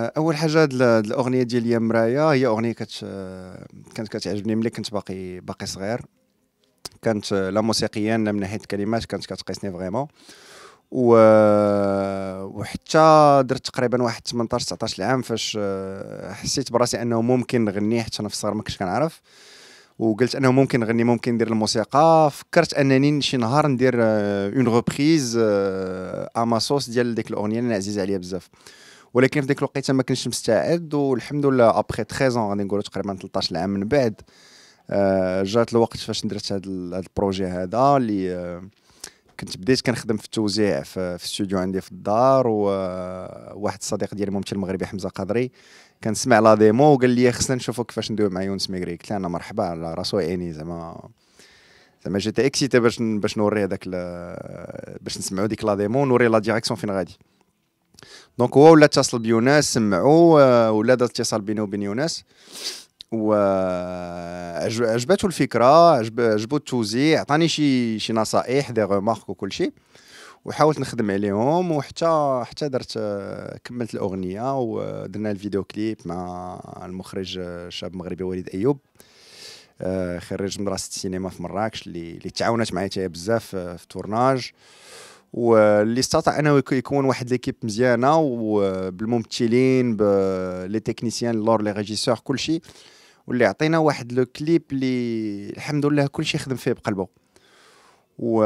اول حاجه هاد الاغنيه ديال يا مرايا هي اغنيه كت كانت كتعجبني ملي كنت باقي باقي صغير كانت لا موسيقيا لا من ناحيه الكلمات كانت كتقيسني فريمون و... وحتى درت تقريبا واحد 18 19 عام فاش حسيت براسي انه ممكن نغني حتى انا في الصغر ما كنتش كنعرف وقلت انه ممكن نغني ممكن ندير الموسيقى فكرت انني شي نهار ندير اون ريبريز اماسوس ديال ديك الاغنيه اللي عزيزه عليا بزاف ولكن في ديك الوقيته ما كنتش مستعد والحمد لله ابخي 13 غادي نقولوا تقريبا 13 عام من بعد آه، جات الوقت فاش درت هذا البروجي هذا اللي آه، كنت بديت كنخدم في التوزيع في, في استوديو عندي في الدار وواحد آه، الصديق ديالي ممثل مغربي حمزه قدري كان سمع لا ديمو وقال لي خصنا نشوفو كيفاش ندوي مع يونس ميغري قلت له انا مرحبا على راسو عيني زعما زعما جيت اكسيتي باش باش نوري هذاك باش نسمعو ديك لا ديمو ونوري لا ديريكسيون فين غادي دونك هو ولا اتصل بيوناس سمعو آه، ولا دار اتصال بينه وبين يوناس و وعجبته آه، الفكره عجبو التوزيع عطاني شي شي نصائح دي غومارك وكل شيء وحاولت نخدم عليهم وحتى حتى درت آه، كملت الاغنيه ودرنا الفيديو كليب مع المخرج الشاب المغربي وليد ايوب خريج مدرسه السينما في مراكش اللي تعاونت معايا بزاف في التورناج واللي استطاع انه يكون واحد ليكيب مزيانه وبالممثلين بلي تكنيسيان لور لي ريجيسور كلشي واللي عطينا واحد لو كليب اللي الحمد لله كلشي خدم فيه بقلبه و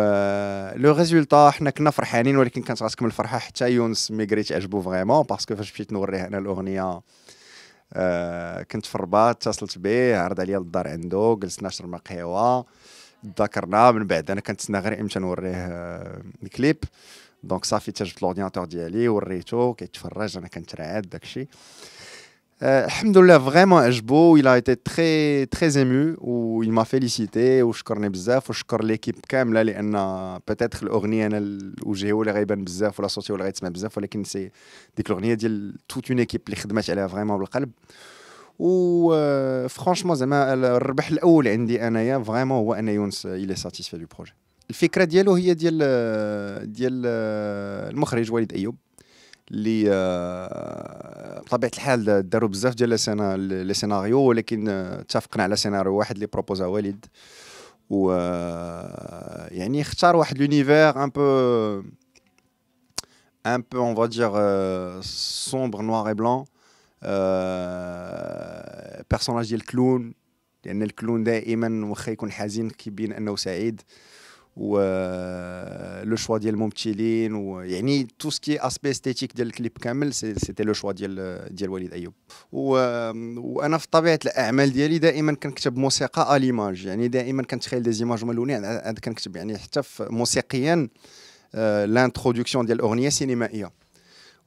لو ريزولطا حنا كنا فرحانين ولكن كانت غتكمل الفرحه حتى يونس ميغري تعجبو فريمون باسكو فاش مشيت نوريه انا الاغنيه آه، كنت في الرباط اتصلت به عرض عليا للدار عنده جلسنا شربنا قهوه تذكرنا من بعد انا كنتسنى غير امتى نوريه آه، الكليب دونك صافي تجبت لورديناتور ديالي وريته كيتفرج انا كنترعد داكشي آه، الحمد لله فريمون عجبو il ايتي été تخي très ému ou il وشكرني بزاف وشكر ليكيب كامله لان بيتيتر الاغنيه انا الوجه هو اللي غيبان بزاف ولا صوتي هو اللي غيتسمع بزاف ولكن سي ديك الاغنيه ديال توت اون ايكيب اللي خدمات عليها فريمون بالقلب وفرانشمون زعما الربح الاول عندي انايا فريمون هو ان يونس الي ساتيسفي دو بروجي الفكره ديالو هي ديال ديال المخرج وليد ايوب اللي بطبيعه الحال داروا بزاف ديال لي سيناريو ولكن اتفقنا على سيناريو واحد اللي بروبوزا وليد و يعني اختار واحد لونيفير ان بو ان بو اون فوا دير سومبر نوار اي et البيرسوناج ديال الكلون لان الكلون دائما واخا يكون حزين كيبين انه سعيد و لو شوا ديال الممثلين ويعني تو سكي اسبي استيتيك ديال الكليب كامل سيتي لو شوا ديال ديال وليد ايوب و... وانا في طبيعه الاعمال ديالي دائما كنكتب موسيقى اليماج يعني دائما كنتخيل دي زيماج ملونين كنكتب يعني حتى موسيقيا لانتروداكسيون آه، ديال الاغنيه سينمائيه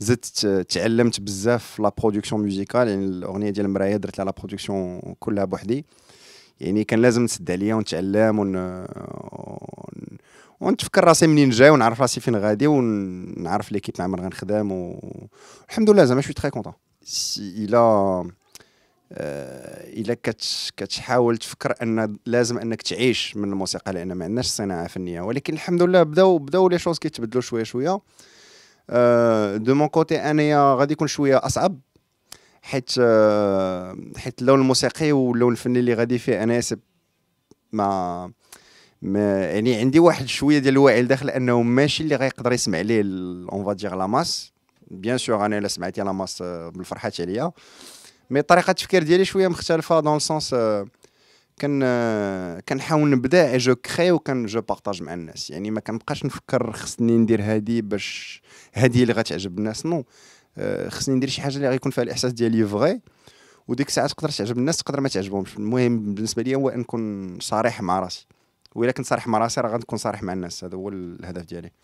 زدت تعلمت بزاف لا برودكسيون ميوزيكال يعني الاغنيه ديال المرايه درت لها لا برودكسيون كلها بوحدي يعني كان لازم نسد عليا ونتعلم ون... ونتفكر راسي منين جاي ونعرف راسي فين غادي ونعرف ليكيب مع من غنخدم والحمد لله زعما شوي تخي كونطون الى الا آه، كتحاول تفكر ان لازم انك تعيش من الموسيقى لان ما عندناش صناعه فنيه ولكن الحمد لله بداو بداو لي شوز كيتبدلوا شويه شويه آه، دو مون كوتي انايا غادي يكون شويه اصعب حيت آه، حيت اللون الموسيقي واللون الفني اللي غادي فيه انايا ما ما يعني عندي واحد شويه ديال الوعي لداخل انه ماشي اللي غيقدر يسمع ليه اون فادير لا ماس بيان سور انا الا سمعتي لا ماس آه، بالفرحات عليا مي طريقه التفكير ديالي شويه مختلفه دون سونس كان كنحاول نبدا اي جو كري وكان جو بارطاج مع الناس يعني ما كنبقاش نفكر خصني ندير هادي باش هادي اللي غتعجب الناس نو euh, خصني ندير شي حاجه اللي غيكون فيها الاحساس ديالي فغي وديك الساعه تقدر تعجب الناس تقدر ما تعجبهمش المهم بالنسبه لي هو نكون صريح مع راسي وإلا كنت صريح مع راسي راه غنكون صريح مع الناس هذا هو الهدف ديالي